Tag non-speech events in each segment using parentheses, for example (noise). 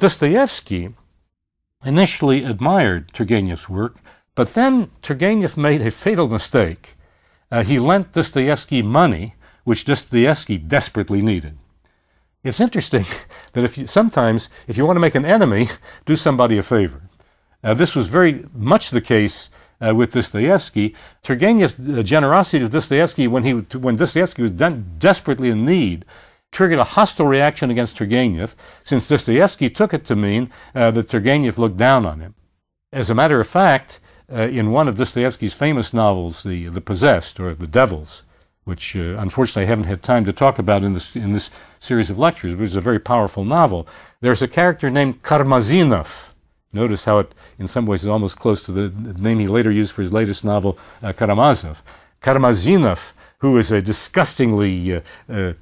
Dostoevsky initially admired Turgenev's work, but then Turgenev made a fatal mistake. Uh, he lent Dostoevsky money, which Dostoevsky desperately needed. It's interesting (laughs) that if you, sometimes, if you want to make an enemy, do somebody a favor. Uh, this was very much the case uh, with Dostoevsky. Turgenev's uh, generosity to Dostoevsky when, he, when Dostoevsky was desperately in need triggered a hostile reaction against Turgenev, since Dostoevsky took it to mean uh, that Turgenev looked down on him. As a matter of fact, uh, in one of Dostoevsky's famous novels, the, the Possessed or The Devils, which uh, unfortunately I haven't had time to talk about in this, in this series of lectures, which is a very powerful novel, there's a character named Karmazinov. Notice how it, in some ways, is almost close to the, name he later used for his latest novel, uh, Karamazov. Karmazinov, who is a disgustingly uh, uh,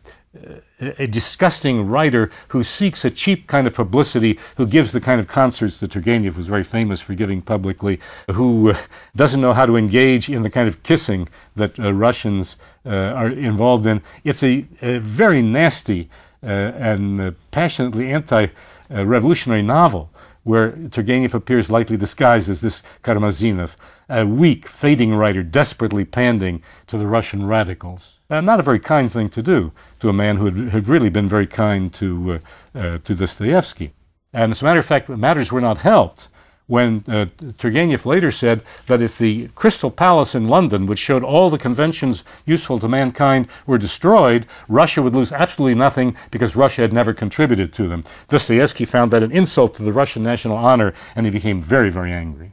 a disgusting writer who seeks a cheap kind of publicity, who gives the kind of concerts that Turgenev was very famous for giving publicly, who uh, doesn't know how to engage in the kind of kissing that uh, Russians uh, are involved in. It's a, a very nasty uh, and uh, passionately anti revolutionary novel where Turgenev appears likely disguised as this Karamazinov, a weak, fading writer desperately panding to the Russian radicals. Uh, not a very kind thing to do to a man who had, had really been very kind to, uh, uh, to Dostoevsky. And as a matter of fact, matters were not helped when uh, Turgenev later said that if the Crystal Palace in London, which showed all the conventions useful to mankind, were destroyed, Russia would lose absolutely nothing because Russia had never contributed to them. Dostoevsky found that an insult to the Russian national honor, and he became very, very angry.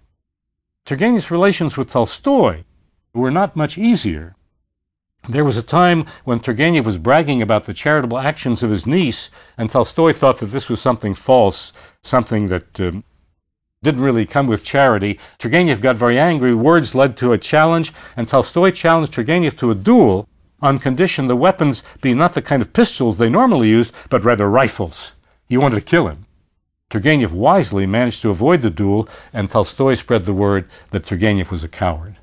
Turgenev's relations with Tolstoy were not much easier. There was a time when Turgenev was bragging about the charitable actions of his niece, and Tolstoy thought that this was something false, something that um, didn't really come with charity. Turgenev got very angry. Words led to a challenge, and Tolstoy challenged Turgenev to a duel on condition the weapons be not the kind of pistols they normally used, but rather rifles. He wanted to kill him. Turgenev wisely managed to avoid the duel, and Tolstoy spread the word that Turgenev was a coward.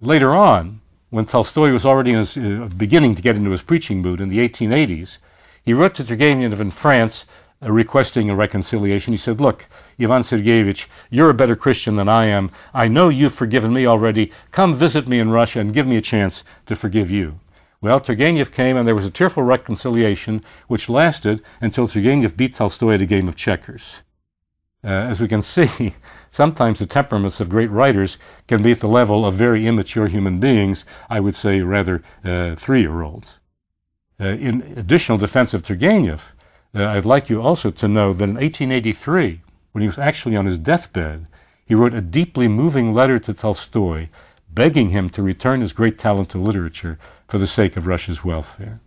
Later on, when Tolstoy was already his, uh, beginning to get into his preaching mood in the 1880s, he wrote to Turgenev in France uh, requesting a reconciliation. He said, Look, Ivan Sergeyevich, you're a better Christian than I am. I know you've forgiven me already. Come visit me in Russia and give me a chance to forgive you. Well, Turgenev came and there was a tearful reconciliation which lasted until Turgenev beat Tolstoy at a game of checkers. Uh, as we can (laughs) see, sometimes the temperaments of great writers can be at the level of very immature human beings, I would say rather uh, three year olds. Uh, in additional defense of Turgenev, uh, I'd like you also to know that in 1883, when he was actually on his deathbed, he wrote a deeply moving letter to Tolstoy begging him to return his great talent to literature for the sake of Russia's welfare.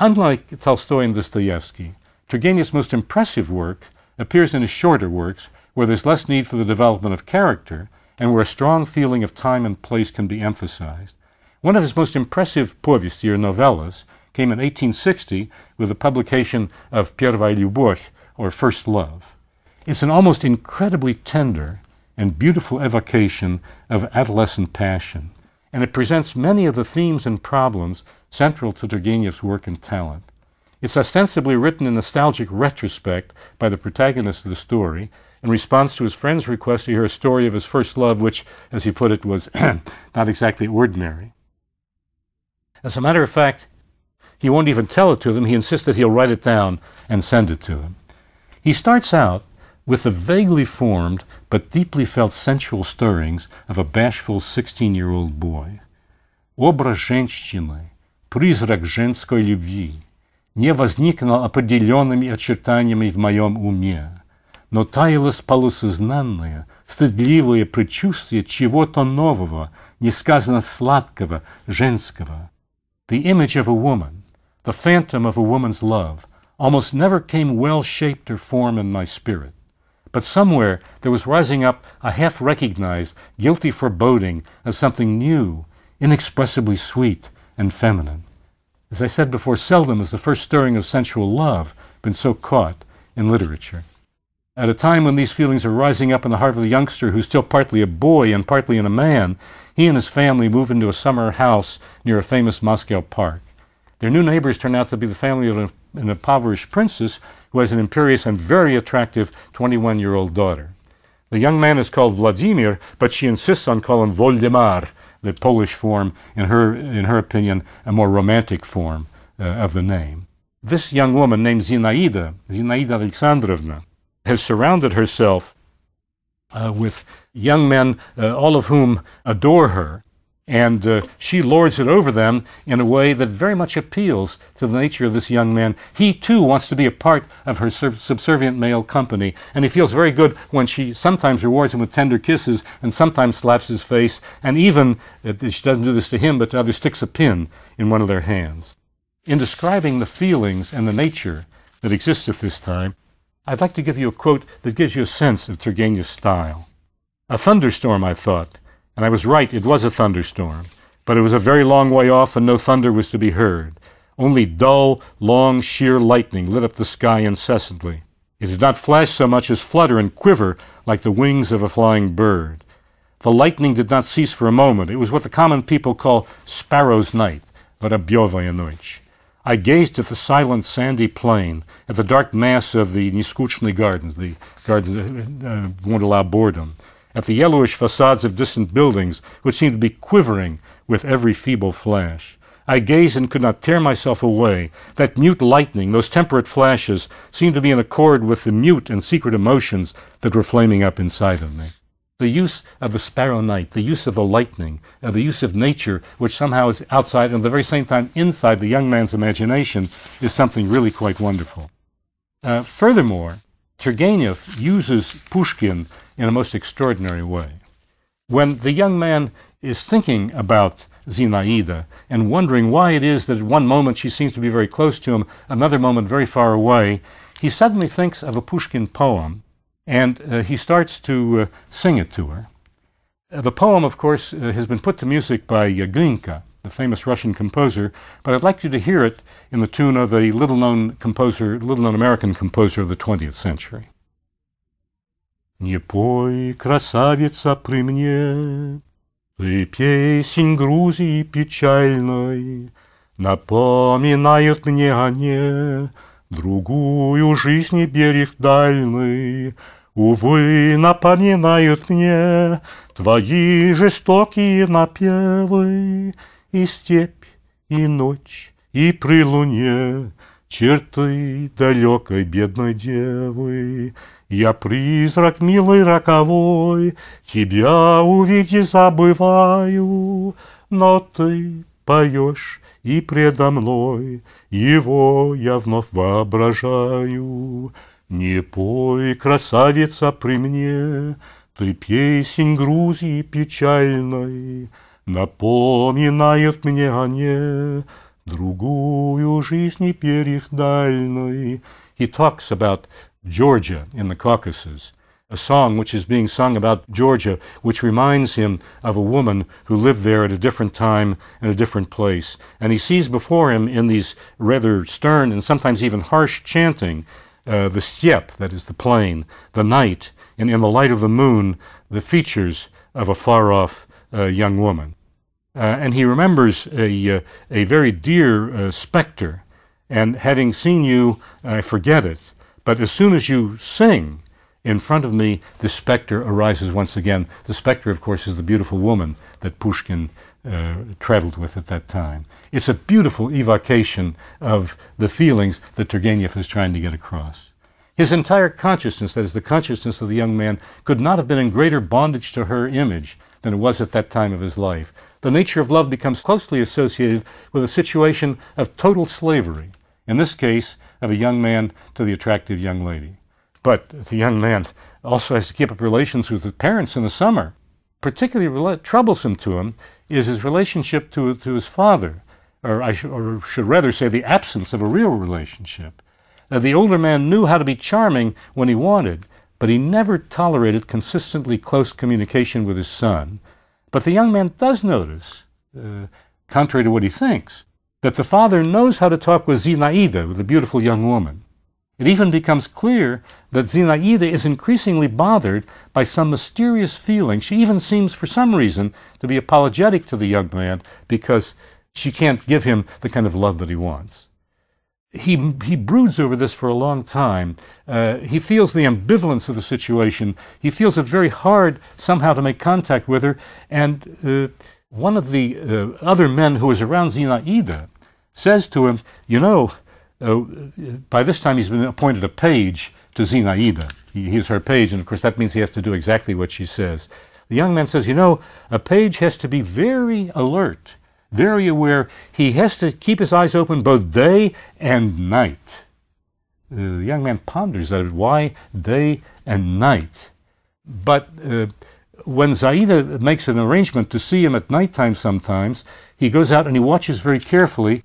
Unlike Tolstoy and Dostoevsky, Turgenev's most impressive work appears in his shorter works where there's less need for the development of character and where a strong feeling of time and place can be emphasized. One of his most impressive povesti or novellas came in 1860 with the publication of Pierre Любовь, or First Love. It's an almost incredibly tender and beautiful evocation of adolescent passion, and it presents many of the themes and problems central to Turgenev's work and talent. It's ostensibly written in nostalgic retrospect by the protagonist of the story in response to his friend's request to hear a story of his first love, which, as he put it, was (clears throat) not exactly ordinary. As a matter of fact, he won't even tell it to them. He insists that he'll write it down and send it to them. He starts out with the vaguely formed but deeply felt sensual stirrings of a bashful 16 year old boy. Образ женщины, призрак женской любви, не возникнул определенными очертаниями в моем уме, но таилось полусознанное, стыдливое предчувствие чего-то нового, несказанно сладкого, женского. The image of a woman, the phantom of a woman's love, almost never came well shaped or form in my spirit. But somewhere there was rising up a half recognized, guilty foreboding of something new, inexpressibly sweet and feminine. As I said before, seldom has the first stirring of sensual love been so caught in literature. At a time when these feelings are rising up in the heart of the youngster who's still partly a boy and partly in a man, he and his family move into a summer house near a famous Moscow park. Their new neighbors turn out to be the family of an, an impoverished princess who has an imperious and very attractive 21 year old daughter. The young man is called Vladimir, but she insists on calling Voldemar, the Polish form, in her, in her opinion, a more romantic form uh, of the name. This young woman, named Zinaida, Zinaida Alexandrovna, has surrounded herself uh, with young men, uh, all of whom adore her. And uh, she lords it over them in a way that very much appeals to the nature of this young man. He too wants to be a part of her subservient male company, and he feels very good when she sometimes rewards him with tender kisses and sometimes slaps his face, and even, uh, she doesn't do this to him, but to others, sticks a pin in one of their hands. In describing the feelings and the nature that exists at this time, I'd like to give you a quote that gives you a sense of Turgenev's style. A thunderstorm, I thought, and I was right, it was a thunderstorm, but it was a very long way off and no thunder was to be heard. Only dull, long, sheer lightning lit up the sky incessantly. It did not flash so much as flutter and quiver like the wings of a flying bird. The lightning did not cease for a moment. It was what the common people call sparrow's night, Vorobyovoya noche. I gazed at the silent sandy plain, at the dark mass of the Niskuchny gardens, the gardens that uh, uh, won't allow boredom at the yellowish facades of distant buildings, which seemed to be quivering with every feeble flash. I gazed and could not tear myself away. That mute lightning, those temperate flashes, seemed to be in accord with the mute and secret emotions that were flaming up inside of me. The use of the sparrow night, the use of the lightning, uh, the use of nature, which somehow is outside and at the very same time inside the young man's imagination, is something really quite wonderful. Uh, furthermore, Turgenev uses Pushkin in a most extraordinary way. When the young man is thinking about Zinaida and wondering why it is that at one moment she seems to be very close to him, another moment very far away, he suddenly thinks of a Pushkin poem and uh, he starts to uh, sing it to her. Uh, the poem, of course, uh, has been put to music by uh, Glinka, the famous Russian composer, but I'd like you to hear it in the tune of a little known composer, little known American composer of the 20th century. Не пой, красавица, при Ты песень Грузии печальной, Напоминает мне о не Другую жизнь берег дальный, Увы, напоминают мне Твои жестокие напевы, и степь, и ночь, и при луне Черты далекой бедной девы. Я призрак милый роковой, Тебя увиди забываю, Но ты поешь и предо мной, Его я вновь воображаю. Не пой, красавица, при мне, Ты песнь Грузии печальной, Напоминают мне они другую жизнь теперь He talks about Georgia in the Caucasus, a song which is being sung about Georgia, which reminds him of a woman who lived there at a different time and a different place. And he sees before him in these rather stern and sometimes even harsh chanting uh, the steppe, that is the plain, the night, and in the light of the moon, the features of a far off uh, young woman. Uh, and he remembers a, uh, a very dear uh, specter, and having seen you, I forget it. But as soon as you sing in front of me, the specter arises once again. The specter, of course, is the beautiful woman that Pushkin uh, traveled with at that time. It's a beautiful evocation of the feelings that Turgenev is trying to get across. His entire consciousness, that is, the consciousness of the young man, could not have been in greater bondage to her image than it was at that time of his life the nature of love becomes closely associated with a situation of total slavery, in this case, of a young man to the attractive young lady. But the young man also has to keep up relations with his parents in the summer. Particularly troublesome to him is his relationship to, to his father, or I sh- or should rather say, the absence of a real relationship. Uh, the older man knew how to be charming when he wanted, but he never tolerated consistently close communication with his son, but the young man does notice, uh, contrary to what he thinks, that the father knows how to talk with Zinaida, with the beautiful young woman. It even becomes clear that Zinaida is increasingly bothered by some mysterious feeling. She even seems, for some reason, to be apologetic to the young man because she can't give him the kind of love that he wants he, he broods over this for a long time. Uh, he feels the ambivalence of the situation. He feels it very hard somehow to make contact with her. And uh, one of the uh, other men who was around Zinaida says to him, You know, uh, by this time he's been appointed a page to Zinaida. He, he's her page, and of course that means he has to do exactly what she says. The young man says, You know, a page has to be very alert very aware, he has to keep his eyes open both day and night. The young man ponders that why day and night? But uh, when Zaida makes an arrangement to see him at nighttime sometimes, he goes out and he watches very carefully,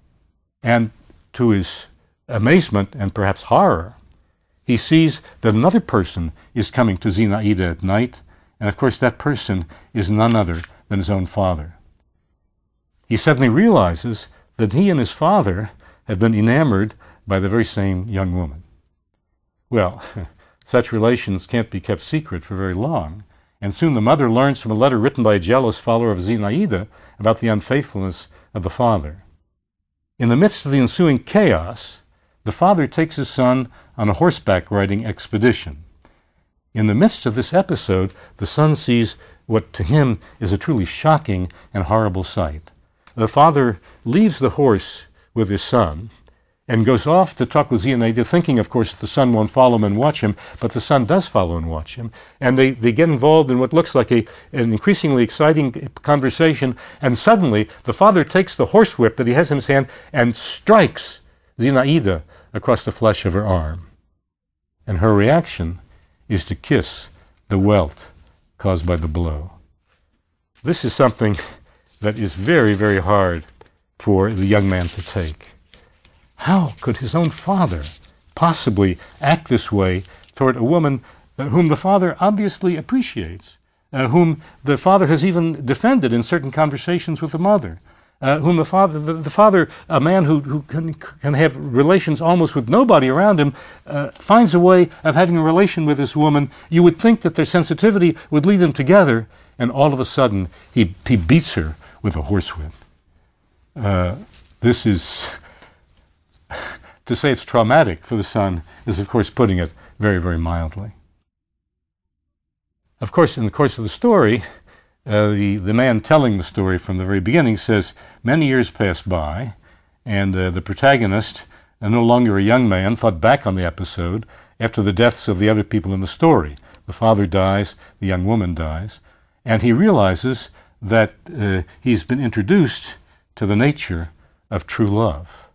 and to his amazement and perhaps horror, he sees that another person is coming to Zinaida at night, and of course that person is none other than his own father he suddenly realizes that he and his father have been enamored by the very same young woman. Well, (laughs) such relations can't be kept secret for very long, and soon the mother learns from a letter written by a jealous follower of Zinaida about the unfaithfulness of the father. In the midst of the ensuing chaos, the father takes his son on a horseback riding expedition. In the midst of this episode, the son sees what to him is a truly shocking and horrible sight the father leaves the horse with his son and goes off to talk with Zinaida, thinking, of course, the son won't follow him and watch him, but the son does follow and watch him. And they, they get involved in what looks like a, an increasingly exciting conversation, and suddenly the father takes the horsewhip that he has in his hand and strikes Zinaida across the flesh of her arm. And her reaction is to kiss the welt caused by the blow. This is something that is very, very hard for the young man to take. How could his own father possibly act this way toward a woman uh, whom the father obviously appreciates, uh, whom the father has even defended in certain conversations with the mother? Uh, whom the father, the, the, father, a man who, who can, can have relations almost with nobody around him, uh, finds a way of having a relation with this woman. You would think that their sensitivity would lead them together, and all of a sudden he, he beats her with a horsewhip. Uh, this is, to say it's traumatic for the son is, of course, putting it very, very mildly. Of course, in the course of the story, uh, the, the man telling the story from the very beginning says, Many years passed by, and uh, the protagonist, uh, no longer a young man, thought back on the episode after the deaths of the other people in the story. The father dies, the young woman dies, and he realizes that uh, he's been introduced to the nature of true love,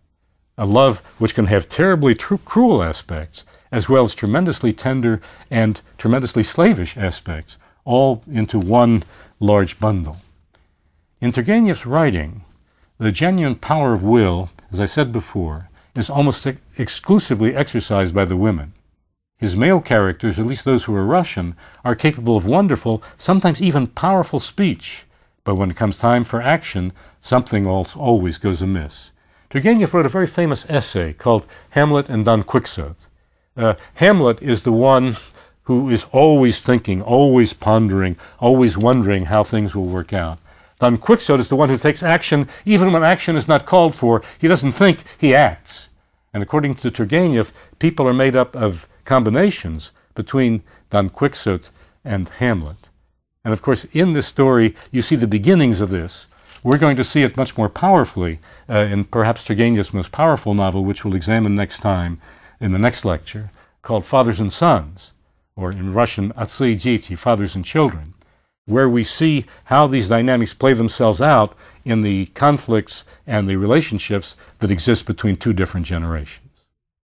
a love which can have terribly tr- cruel aspects, as well as tremendously tender and tremendously slavish aspects, all into one large bundle. In Turgenev's writing, the genuine power of will, as I said before, is almost ex- exclusively exercised by the women. His male characters, at least those who are Russian, are capable of wonderful, sometimes even powerful speech, but when it comes time for action, something else always goes amiss. Turgenev wrote a very famous essay called Hamlet and Don Quixote. Uh, Hamlet is the one who is always thinking, always pondering, always wondering how things will work out. Don Quixote is the one who takes action even when action is not called for. He doesn't think, he acts. And according to Turgenev, people are made up of combinations between Don Quixote and Hamlet. And of course, in this story, you see the beginnings of this. We're going to see it much more powerfully uh, in perhaps Turgenev's most powerful novel, which we'll examine next time in the next lecture, called Fathers and Sons, or in Russian, Отцы дети, Fathers and Children, where we see how these dynamics play themselves out in the conflicts and the relationships that exist between two different generations.